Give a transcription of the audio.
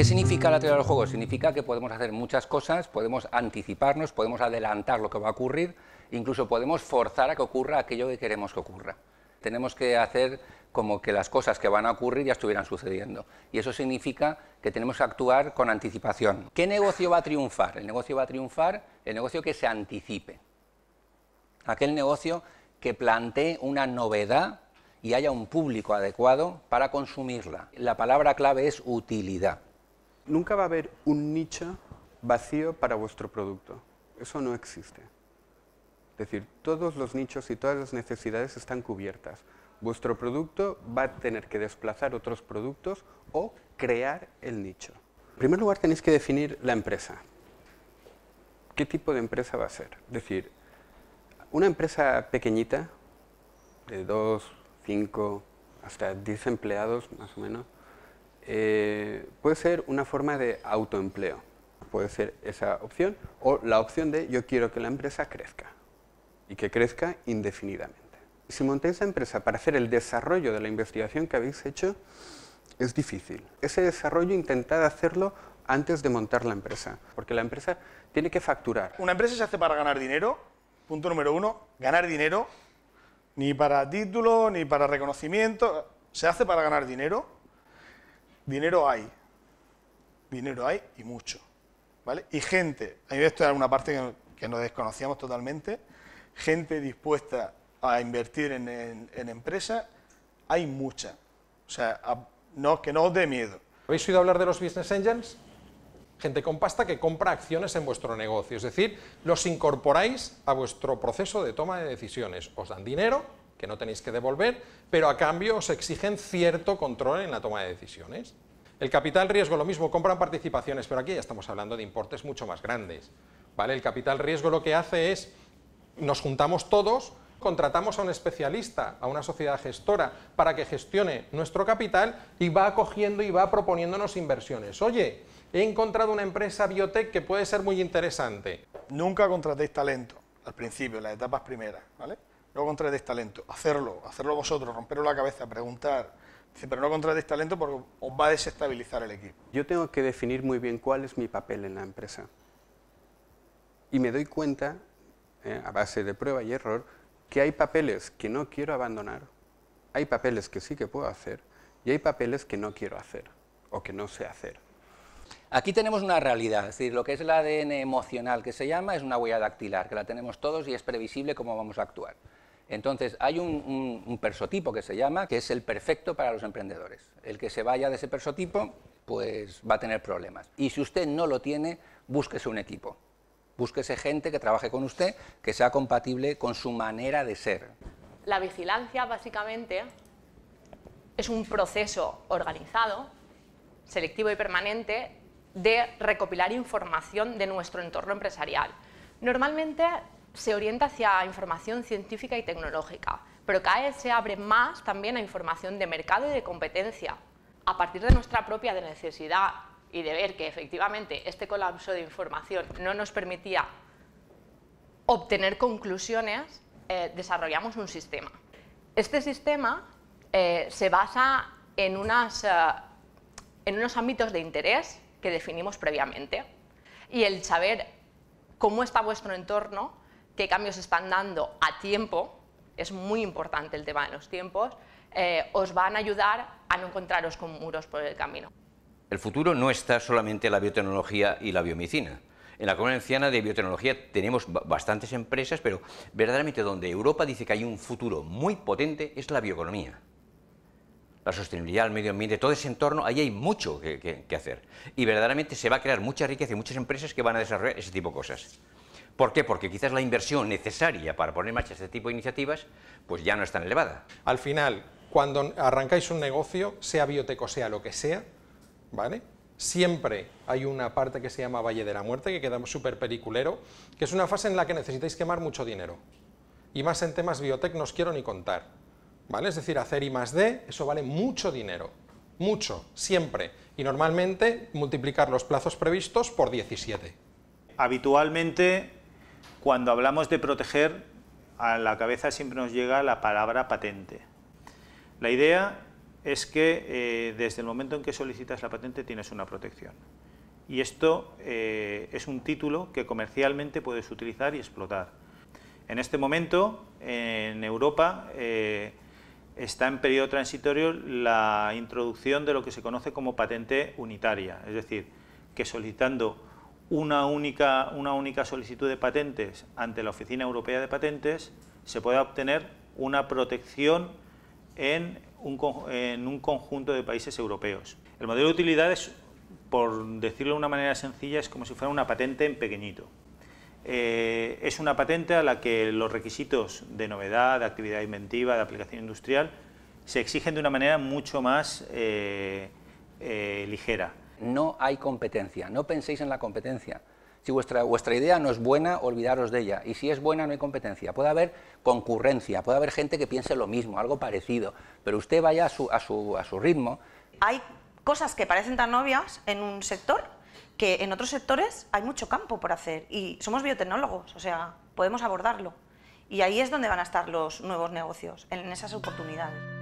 ¿Qué significa la teoría del juego? Significa que podemos hacer muchas cosas, podemos anticiparnos, podemos adelantar lo que va a ocurrir, incluso podemos forzar a que ocurra aquello que queremos que ocurra. Tenemos que hacer como que las cosas que van a ocurrir ya estuvieran sucediendo. Y eso significa que tenemos que actuar con anticipación. ¿Qué negocio va a triunfar? El negocio va a triunfar el negocio que se anticipe. Aquel negocio que plantee una novedad y haya un público adecuado para consumirla. La palabra clave es utilidad. Nunca va a haber un nicho vacío para vuestro producto. Eso no existe. Es decir, todos los nichos y todas las necesidades están cubiertas. Vuestro producto va a tener que desplazar otros productos o crear el nicho. En primer lugar, tenéis que definir la empresa. ¿Qué tipo de empresa va a ser? Es decir, una empresa pequeñita, de 2, 5, hasta 10 empleados más o menos, eh, puede ser una forma de autoempleo, puede ser esa opción, o la opción de yo quiero que la empresa crezca y que crezca indefinidamente. Si montáis la empresa para hacer el desarrollo de la investigación que habéis hecho, es difícil. Ese desarrollo intentad hacerlo antes de montar la empresa, porque la empresa tiene que facturar. Una empresa se hace para ganar dinero, punto número uno, ganar dinero, ni para título, ni para reconocimiento, se hace para ganar dinero dinero hay. Dinero hay y mucho. ¿Vale? Y gente, a mí esto era una parte que, que nos desconocíamos totalmente, gente dispuesta a invertir en, en, hay mucha. O sea, no, que no os dé miedo. ¿Habéis oído hablar de los business angels? Gente con pasta que compra acciones en vuestro negocio, es decir, los incorporáis a vuestro proceso de toma de decisiones. Os dan dinero que no tenéis que devolver, pero a cambio os exigen cierto control en la toma de decisiones. El capital riesgo, lo mismo, compran participaciones, pero aquí ya estamos hablando de importes mucho más grandes. ¿vale? El capital riesgo lo que hace es, nos juntamos todos, contratamos a un especialista, a una sociedad gestora, para que gestione nuestro capital y va acogiendo y va proponiéndonos inversiones. Oye, he encontrado una empresa biotech que puede ser muy interesante. Nunca contratéis talento al principio, en las etapas primeras, ¿vale? no contratéis talento, hacerlo, hacerlo vosotros, romperos la cabeza, preguntar. pero no contratéis talento porque os va a desestabilizar el equipo. Yo tengo que definir muy bien cuál es mi papel en la empresa. Y me doy cuenta, eh, a base de prueba y error, que hay papeles que no quiero abandonar, hay papeles que sí que puedo hacer y hay papeles que no quiero hacer o que no sé hacer. Aquí tenemos una realidad, es decir, lo que es el ADN emocional que se llama es una huella dactilar, que la tenemos todos y es previsible cómo vamos a actuar. Entonces, hay un, persotipo que se llama, que es el perfecto para los emprendedores. El que se vaya de ese persotipo, pues va a tener problemas. Y si usted no lo tiene, búsquese un equipo. Búsquese gente que trabaje con usted, que sea compatible con su manera de ser. La vigilancia, básicamente, es un proceso organizado, selectivo y permanente de recopilar información de nuestro entorno empresarial. Normalmente se orienta hacia información científica y tecnológica, pero cada se abre más también a información de mercado y de competencia, a partir de nuestra propia necesidad y de ver que efectivamente este colapso de información no nos permitía obtener conclusiones, eh, desarrollamos un sistema. Este sistema eh, se basa en, eh, en unos ámbitos de interés que definimos previamente y el saber cómo está vuestro entorno qué cambios están dando a tiempo, es muy importante el tema de los tiempos, eh, os van a ayudar a no encontraros con muros por el camino. El futuro no está solamente en la biotecnología y la biomedicina. En la Comunidad anciana de Biotecnología tenemos bastantes empresas, pero verdaderamente donde Europa dice que hay un futuro muy potente es la bioeconomía. La sostenibilidad, el medio ambiente, todo ese entorno, ahí hay mucho que, que hacer. Y verdaderamente se va a crear mucha riqueza y muchas empresas que van a desarrollar ese tipo de cosas. ¿Por qué? Porque quizás la inversión necesaria para poner en marcha este tipo de iniciativas pues ya no es tan elevada. Al final, cuando arrancáis un negocio, sea bioteco, sea lo que sea, ¿vale? Siempre hay una parte que se llama Valle de la Muerte, que queda súper periculero, que es una fase en la que necesitáis quemar mucho dinero. Y más en temas biotec no os quiero ni contar. ¿Vale? Es decir, hacer I más D, eso vale mucho dinero. Mucho, siempre. Y normalmente multiplicar los plazos previstos por 17. Habitualmente cuando hablamos de proteger, a la cabeza siempre nos llega la palabra patente. La idea es que eh, desde el momento en que solicitas la patente tienes una protección. Y esto eh, es un título que comercialmente puedes utilizar y explotar. En este momento, en Europa, eh, está en periodo transitorio la introducción de lo que se conoce como patente unitaria, es decir, que solicitando una única, solicitud de patentes ante la Oficina Europea de Patentes, se pueda obtener una protección en un, conjunto de países europeos. El modelo de utilidad por decirlo de una manera sencilla, es como si fuera una patente en pequeñito. Eh, es una patente a la que los requisitos de novedad, de actividad inventiva, de aplicación industrial, se exigen de una manera mucho más eh, eh, ligera no hay competencia, no penséis en la competencia. Si vuestra, idea no es buena, olvidaros de ella. Y si es buena, no hay competencia. Puede haber concurrencia, puede haber gente que piense lo mismo, algo parecido, pero usted vaya a su, a su ritmo. Hay cosas que parecen tan obvias en un sector que en otros sectores hay mucho campo por hacer y somos biotecnólogos, o sea, podemos abordarlo. Y ahí es donde van a estar los nuevos negocios, en esas oportunidades.